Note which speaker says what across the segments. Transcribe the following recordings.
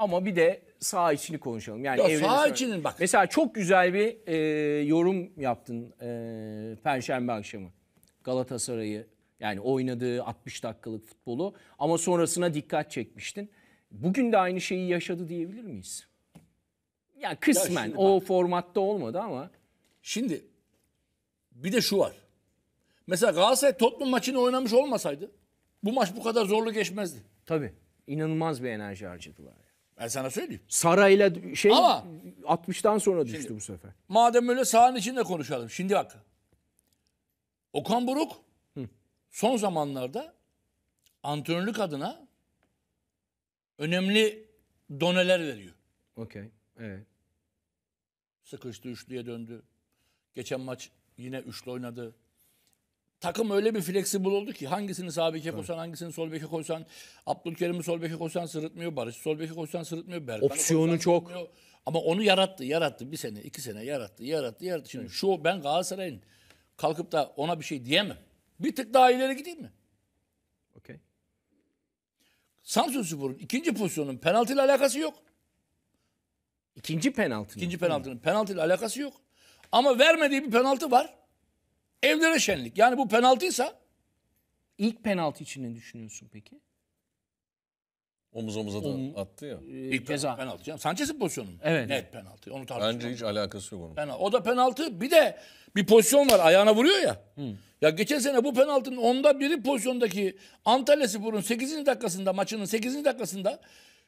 Speaker 1: Ama bir de sağ içini konuşalım. Yani ya sağ içinin bak. Mesela çok güzel bir e, yorum yaptın e, Perşembe akşamı. Galatasaray'ı yani oynadığı 60 dakikalık futbolu ama sonrasına dikkat çekmiştin. Bugün de aynı şeyi yaşadı diyebilir miyiz? Ya kısmen ya o bak, formatta olmadı ama.
Speaker 2: Şimdi bir de şu var. Mesela Galatasaray Tottenham maçını oynamış olmasaydı bu maç bu kadar zorlu geçmezdi. Tabii. İnanılmaz bir enerji harcadılar. Ben sana söyleyeyim. Sara ile şey Ama- 60'tan sonra düştü bu sefer. Madem öyle sahanın içinde konuşalım. Şimdi bak. Okan Buruk son zamanlarda antrenörlük adına önemli doneler veriyor. Okey. Evet. Sıkıştı üçlüye döndü. Geçen maç yine üçlü oynadı takım öyle bir fleksibil oldu ki hangisini sağ beke koysan, hangisini sol beke koysan, Abdülkerim'i sol beke koysan sırıtmıyor, Barış sol beke koysan sırıtmıyor, Berkan Opsiyonu çok. Sırıtmıyor. Ama onu yarattı, yarattı. Bir sene, iki sene yarattı, yarattı, yarattı. Şimdi şu ben Galatasaray'ın kalkıp da ona bir şey diyemem. Bir tık daha ileri gideyim mi? Okay. Samsun Spor'un ikinci pozisyonun penaltıyla alakası yok. İkinci penaltı. İkinci penaltının penaltıyla alakası yok. Ama vermediği bir penaltı var. Evlere şenlik. Yani bu penaltıysa
Speaker 1: ilk penaltı için ne düşünüyorsun peki?
Speaker 3: Omuz omuza da Om- attı ya. E, ilk ceza. penaltı canım. Sanchez'in pozisyonu mu? Evet. Net penaltı. Onu tartışmam. Bence hiç alakası yok onun.
Speaker 2: Penal- O da penaltı. Bir de bir pozisyon var. Ayağına vuruyor ya. Ya geçen sene bu penaltının onda biri pozisyondaki Antalya Spor'un 8. dakikasında maçının 8. dakikasında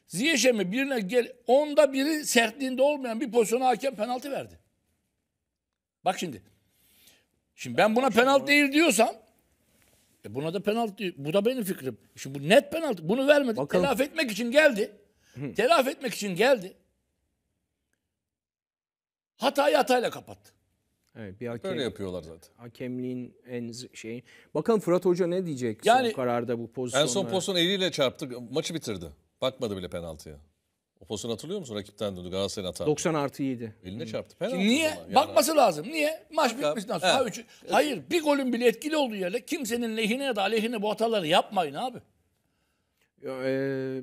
Speaker 2: Ziyech'e mi birine gel onda biri sertliğinde olmayan bir pozisyona hakem penaltı verdi. Bak şimdi Şimdi ben buna penaltı değil diyorsam e buna da penaltı bu da benim fikrim. Şimdi bu net penaltı. Bunu vermedi. Bakalım. Telafi etmek için geldi. Hı. Telafi etmek için geldi. Hatayı hatayla kapattı.
Speaker 3: Evet, bir hakem, Böyle yapıyorlar zaten.
Speaker 1: Hakemliğin en şeyi. Bakalım Fırat Hoca ne diyecek yani, son kararda bu pozisyonda? En son pozisyon
Speaker 3: eliyle çarptı. Maçı bitirdi. Bakmadı bile penaltıya. O pozisyon hatırlıyor musun? Rakipten döndü Galatasaray'ın hata. 90 artı 7. Eline çarptı. Penaltı Şimdi niye? Yani Bakması
Speaker 2: lazım. Niye? Maç bitmiş nasıl? Ha, üçü- Hayır bir golün bile etkili olduğu yerde kimsenin lehine ya da aleyhine bu hataları yapmayın abi. E,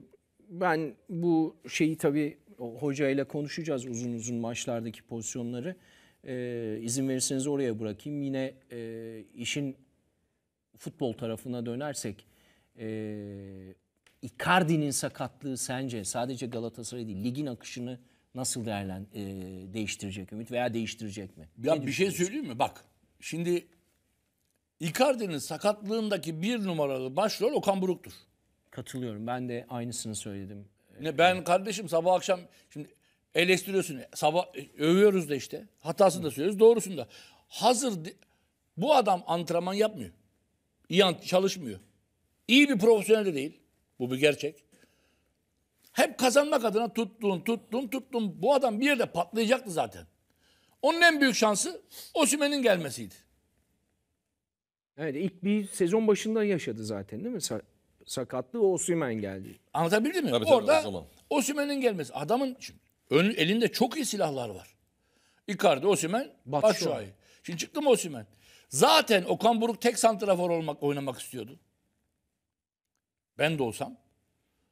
Speaker 2: ben bu
Speaker 1: şeyi tabii hocayla konuşacağız uzun uzun maçlardaki pozisyonları. E, izin verirseniz oraya bırakayım. Yine e, işin futbol tarafına dönersek Icardi'nin sakatlığı sence sadece Galatasaray değil ligin akışını nasıl değerlen e, değiştirecek Ümit veya değiştirecek mi? Ya
Speaker 2: ne bir şey söyleyeyim mi? Bak şimdi Icardi'nin sakatlığındaki bir numaralı başrol Okan Buruk'tur. Katılıyorum. Ben de aynısını söyledim. Ne ben evet. kardeşim sabah akşam şimdi eleştiriyorsun. Sabah e, övüyoruz da işte. Hatasını da söylüyoruz, doğrusunu da. Hazır bu adam antrenman yapmıyor. İyi çalışmıyor. İyi bir profesyonel de değil. Bu bir gerçek. Hep kazanmak adına tuttun, tuttun, tuttun. Bu adam bir yerde patlayacaktı zaten. Onun en büyük şansı Osimen'in gelmesiydi.
Speaker 1: Evet ilk bir sezon başında yaşadı
Speaker 2: zaten değil mi? Sa- sakatlığı Osimen geldi. Anlatabildim mi? Tabii, o Orada Osimen'in gelmesi. Adamın şimdi ön, elinde çok iyi silahlar var. Icardi, Osimen, Batshuayi. Şimdi çıktı mı Osimen? Zaten Okan Buruk tek santrafor olmak oynamak istiyordu. Ben de olsam.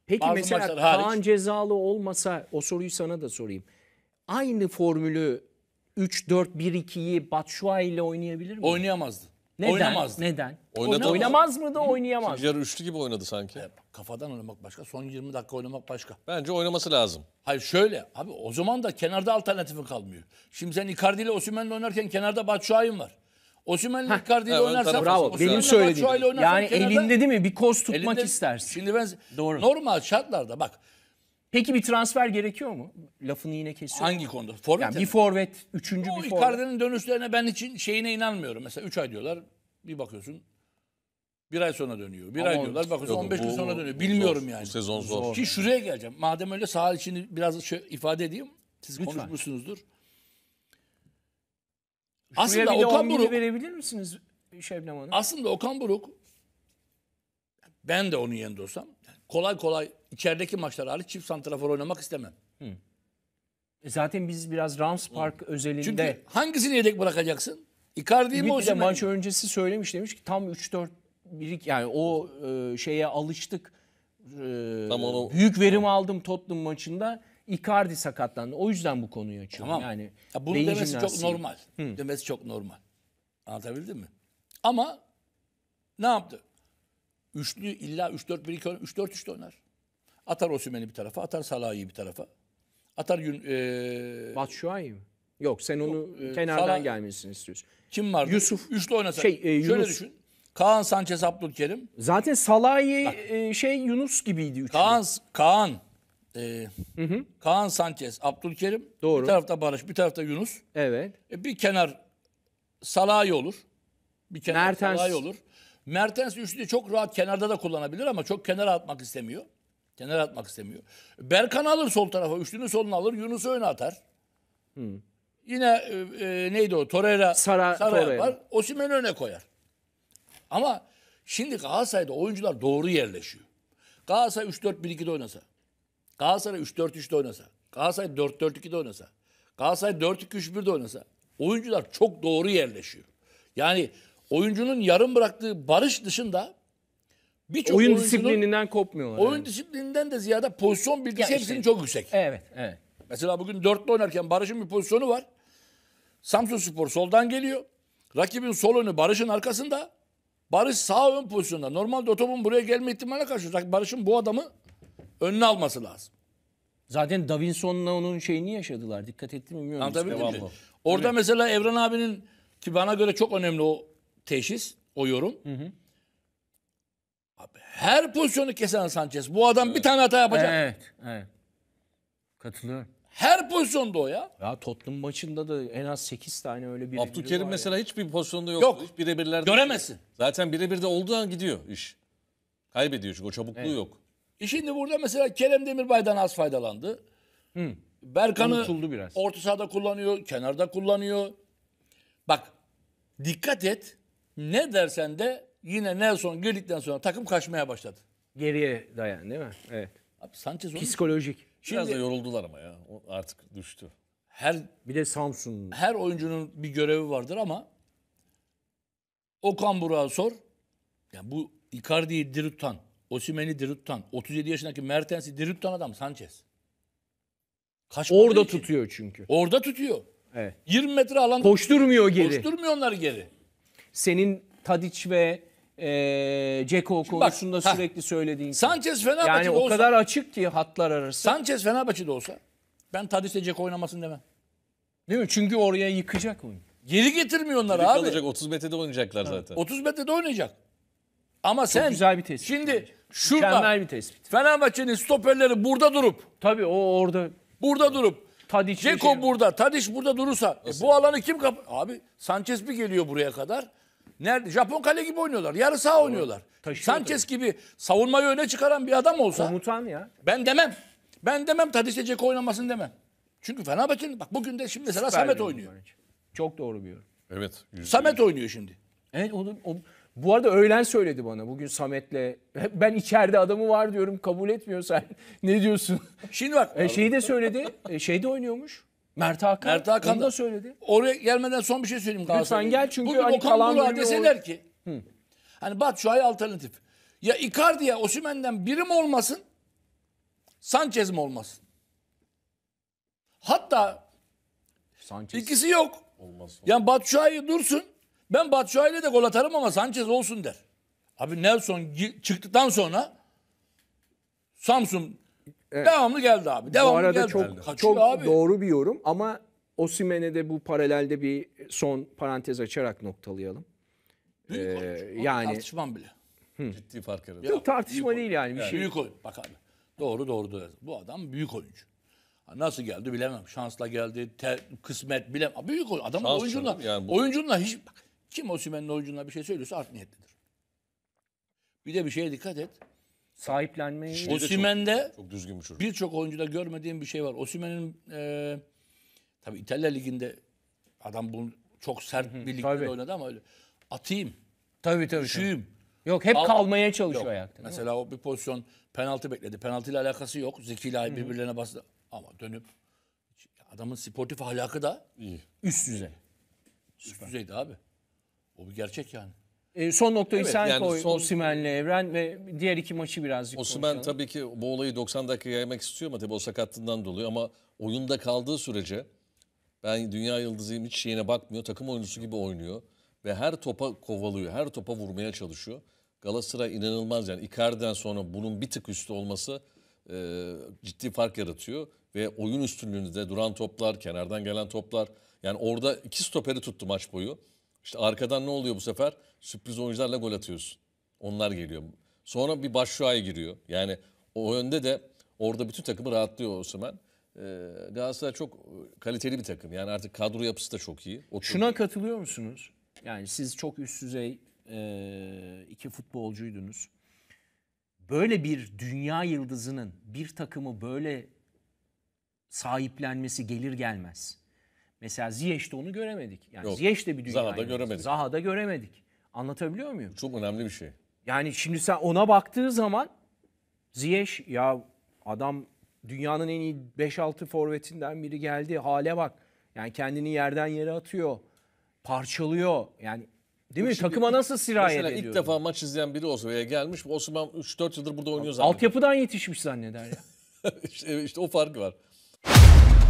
Speaker 2: Peki Bazı mesela Kaan hariç... cezalı
Speaker 1: olmasa o soruyu sana da sorayım. Aynı formülü 3-4-1-2'yi Batshuayi ile oynayabilir mi? Oynayamazdı. Neden? Oynamazdı. Neden? Oynadı oynamaz mı da oynayamaz.
Speaker 2: Yarı üçlü gibi oynadı sanki. E, kafadan oynamak başka, son 20 dakika oynamak başka.
Speaker 3: Bence oynaması
Speaker 2: lazım. Hayır şöyle, abi o zaman da kenarda alternatifi kalmıyor. Şimdi sen Icardi ile Osimhen'le oynarken kenarda Batshuayi'm var. Osimhen'le Icardi oynarsa oynarsan Bravo. Benim söylediğim. Yani elinde değil mi bir koz tutmak elinde- istersin. Şimdi ben Doğru. normal şartlarda bak Peki bir
Speaker 1: transfer gerekiyor mu? Lafını yine kesiyorum. hangi konuda? Forvet Yani mi? bir forvet, üçüncü Bu bir forvet.
Speaker 2: Icardi'nin dönüşlerine ben için şeyine inanmıyorum. Mesela 3 ay diyorlar. Bir bakıyorsun. Bir ay sonra dönüyor. Bir Ama ay diyorlar. Bakıyorsun 15 gün sonra dönüyor. Bilmiyorum yani. Bu sezon zor. Ki şuraya geleceğim. Madem öyle saha için biraz şey ifade edeyim. Siz konuşmuşsunuzdur. Aslında Okan Buruk
Speaker 1: verebilir misiniz Şebnem Hanım?
Speaker 2: Aslında Okan Buruk ben de onun yerinde olsam kolay kolay içerideki maçlar hariç çift santrafor oynamak istemem. Hı. E zaten biz biraz Rams Park Hı. özelinde... Çünkü hangisini yedek bırakacaksın? Icardi'yi mi Osimhen'i maç
Speaker 1: öncesi söylemiş demiş ki tam 3-4 birik yani o e, şeye alıştık. E, tam büyük verim tamam. aldım Tottenham maçında. Icardi sakatlandı. O yüzden bu konuyu açıyorum. Tamam. Yani ya bunu demesi jimnastiği. çok normal. Hı.
Speaker 2: Demesi çok normal. Anlatabildim mi? Ama ne yaptı? Üçlü illa 3-4-1-2 3-4-3 oynar. Atar Osimhen'i bir tarafa, atar Salah'ı bir tarafa. Atar gün e... Batshuayi mi? Yok sen onu Yok, e, kenardan Salah...
Speaker 1: gelmesini istiyorsun.
Speaker 2: Kim var? Yusuf. Üçlü oynasa. Şey, e, Yunus. Şöyle düşün. Kaan Sanchez Abdülkerim. Zaten Salah'ı e, şey Yunus gibiydi. Üçlü. Kaan, Kaan e, hı hı. Kaan Sanchez, Abdülkerim. Doğru. Bir tarafta Barış, bir tarafta Yunus. Evet. E, bir kenar Salahi olur. Bir kenar Mertens. Salahi olur. Mertens üçlü çok rahat kenarda da kullanabilir ama çok kenara atmak istemiyor. Kenara atmak istemiyor. Berkan alır sol tarafa, üçlünün soluna alır, Yunus'u öne atar. Hı. Yine e, e neydi o? Torreira Sara, Sara Torreira. Osimen öne koyar. Ama şimdi Galatasaray'da oyuncular doğru yerleşiyor. Galatasaray 3-4-1-2'de oynasa, Galatasaray 3-4-3'de oynasa, Galatasaray 4-4-2'de oynasa, Galatasaray 4-2-3-1'de oynasa oyuncular çok doğru yerleşiyor. Yani oyuncunun yarım bıraktığı barış dışında
Speaker 3: birçok oyun disiplininden
Speaker 2: kopmuyorlar. Oyun yani. disiplininden de ziyade pozisyon bilgisi işte, hepsinin çok yüksek. Evet, evet. Mesela bugün 4'te oynarken Barış'ın bir pozisyonu var. Samsun Spor soldan geliyor. Rakibin sol önü Barış'ın arkasında. Barış sağ ön pozisyonda. Normalde o topun buraya gelme ihtimaline karşı Barış'ın bu adamı önüne alması lazım. Zaten Davinson'la onun şeyini yaşadılar. Dikkat ettim bilmiyorum. Anlatabildim mi? Orada evet. mesela Evren abinin ki bana göre çok önemli o teşhis, o yorum. Hı hı. Abi, her pozisyonu kesen Sanchez. Bu adam evet. bir tane hata yapacak. Evet,
Speaker 1: evet.
Speaker 3: Katılıyorum.
Speaker 2: Her pozisyonda o ya.
Speaker 3: Ya Tottenham maçında da en az 8 tane öyle bir Abdülkerim mesela ya. hiçbir pozisyonda yok. Yok. Birebirlerde. Göremezsin. Zaten birebir de olduğu an gidiyor iş. Kaybediyor çünkü o çabukluğu evet. yok.
Speaker 2: E şimdi burada mesela Kerem Demirbay'dan az faydalandı. Hı.
Speaker 3: Berkan'ı
Speaker 2: orta sahada kullanıyor, kenarda kullanıyor. Bak dikkat et ne dersen de yine Nelson girdikten sonra takım kaçmaya başladı. Geriye dayan değil mi? Evet. Abi Sanchez onu... Psikolojik. Şimdi, Biraz da yoruldular ama ya. O artık düştü. Her bir de Samsun. Her oyuncunun bir görevi vardır ama Okan Burak'a sor. Yani bu Icardi'yi diri tutan, Osimhen'i Dirut'tan, 37 yaşındaki Mertens'i Dirut'tan adam Sanchez.
Speaker 1: Kaçmadığı Orada için. tutuyor çünkü.
Speaker 2: Orada tutuyor. Evet. 20 metre alan
Speaker 1: koşturmuyor geri. Koşturmuyor onları geri. Senin Tadic ve e, Ceko
Speaker 2: Şimdi bak, konusunda ha. sürekli söylediğin. Şey. Sanchez Fenerbahçe'de yani olsa. Yani o kadar açık ki hatlar arası. Sanchez Fenerbahçe'de olsa ben Tadic'le Ceko oynamasın demem. Değil mi? Çünkü oraya yıkacak oyun. Geri getirmiyorlar
Speaker 3: Geri abi. kalacak 30 metrede oynayacaklar ha. zaten. 30
Speaker 2: metrede oynayacak. Ama sen güzel bir tespit şimdi bence. şurada Mükemmel bir tespit. Fenerbahçe'nin stoperleri burada durup Tabii o orada burada durup Tadiç Ceko şey- burada, Tadiş burada durursa e, bu alanı kim kap Abi Sanchez mi geliyor buraya kadar? Nerede? Japon kale gibi oynuyorlar. Yarı saha oynuyorlar. Taşıyor Sanchez gibi savunmayı öne çıkaran bir adam olsa komutan ya. ben demem. Ben demem Tadiş'le Ceko oynamasın demem. Çünkü Fenerbahçe'nin bak bugün de şimdi mesela Samet oynuyor. bence.
Speaker 1: Çok doğru bir yorum. Evet. Samet oynuyor şimdi. Evet o, o- bu arada öğlen söyledi bana bugün Samet'le. Ben içeride adamı var diyorum kabul etmiyor sen. ne diyorsun? Şimdi bak. E, şeyi
Speaker 2: de söyledi. E, şeyde oynuyormuş. Mert Hakan. Mert Hakan da, söyledi. Oraya gelmeden son bir şey söyleyeyim Galatasaray'a. Lütfen gel çünkü Bugün hani Okan Burak'a deseler ki. Hı. Hani Batshuayi alternatif. Ya Icardi ya Osimhen'den biri mi olmasın? Sanchez mi olmasın? Hatta Sanchez. ikisi yok. Olmaz. Yani Batshuayi dursun. Ben Batshuayi ile de gol atarım ama Sanchez olsun der. Abi Nelson çıktıktan sonra Samsun evet. devamlı geldi abi. Devamlı bu arada geldi. çok, çok abi. doğru
Speaker 1: bir yorum ama Osimen'e de bu paralelde bir son parantez açarak noktalayalım. Büyük ee, Yani... Tartışmam
Speaker 2: bile. Hı. Ciddi fark yaratır. Yok tartışma değil oyun. yani. Bir yani şey. Büyük oyun. Bak abi. Doğru doğru doğru. Bu adam büyük oyuncu. Nasıl geldi bilemem. Şansla geldi, ter, kısmet bilemem. Büyük oyun. Adam oyuncunla, yani bu... oyuncunla hiç... Bak, kim Osimhen'in oyuncuna bir şey söylüyorsa art niyetlidir. Bir de bir şeye dikkat et. Sahiplenmeyi. Osimhen'de çok, düzgün bir çocuk. Birçok oyuncuda görmediğim bir şey var. Osimhen'in e, tabii İtalya liginde adam bunu çok sert bir ligde oynadı ama öyle atayım. Tabii tabii. Düşüyüm. Yok hep Al, kalmaya çalışıyor yok. ayakta. Mesela o bir pozisyon penaltı bekledi. Penaltı ile alakası yok. Zeki ile birbirlerine bastı. Ama dönüp adamın sportif ahlakı da iyi. Üst düzey.
Speaker 3: Üst Süper. düzeydi abi. O bir gerçek yani.
Speaker 1: E, son noktayı evet, sen yani koy son... Osimen'le Evren
Speaker 3: ve diğer iki maçı birazcık Osimen konuşalım. tabii ki bu olayı 90 dakika yaymak istiyor ama tabii o sakatlığından dolayı ama oyunda kaldığı sürece ben dünya yıldızıyım hiç şeyine bakmıyor. Takım oyuncusu gibi oynuyor ve her topa kovalıyor, her topa vurmaya çalışıyor. Galatasaray inanılmaz yani Icardi'den sonra bunun bir tık üstü olması e, ciddi fark yaratıyor ve oyun üstünlüğünde duran toplar, kenardan gelen toplar yani orada iki stoperi tuttu maç boyu. İşte arkadan ne oluyor bu sefer? Sürpriz oyuncularla gol atıyorsun. Onlar geliyor. Sonra bir Başşua'ya giriyor. Yani o önde de orada bütün takımı rahatlıyor Osman. Ee, Galatasaray çok e, kaliteli bir takım. Yani artık kadro yapısı da çok iyi. Oturdu. Şuna katılıyor
Speaker 1: musunuz? Yani siz çok üst düzey e, iki futbolcuydunuz. Böyle bir dünya yıldızının bir takımı böyle sahiplenmesi gelir gelmez. Mesela Ziyech'te onu göremedik. Yani Yok. Ziyech'te bir dünya. Zaha'da göremedik. Zaha'da göremedik. Anlatabiliyor muyum? Çok önemli bir şey. Yani şimdi sen ona baktığı zaman Ziyech ya adam dünyanın en iyi 5-6 forvetinden biri geldi. Hale bak. Yani kendini yerden yere atıyor. Parçalıyor. Yani Değil mi? Şimdi, Takıma nasıl sirayet ediyor? Mesela ilk defa
Speaker 3: maç izleyen biri olsa veya gelmiş. Osman 3-4 yıldır burada oynuyor zaten. Altyapıdan yetişmiş zanneder ya. işte, işte o fark var.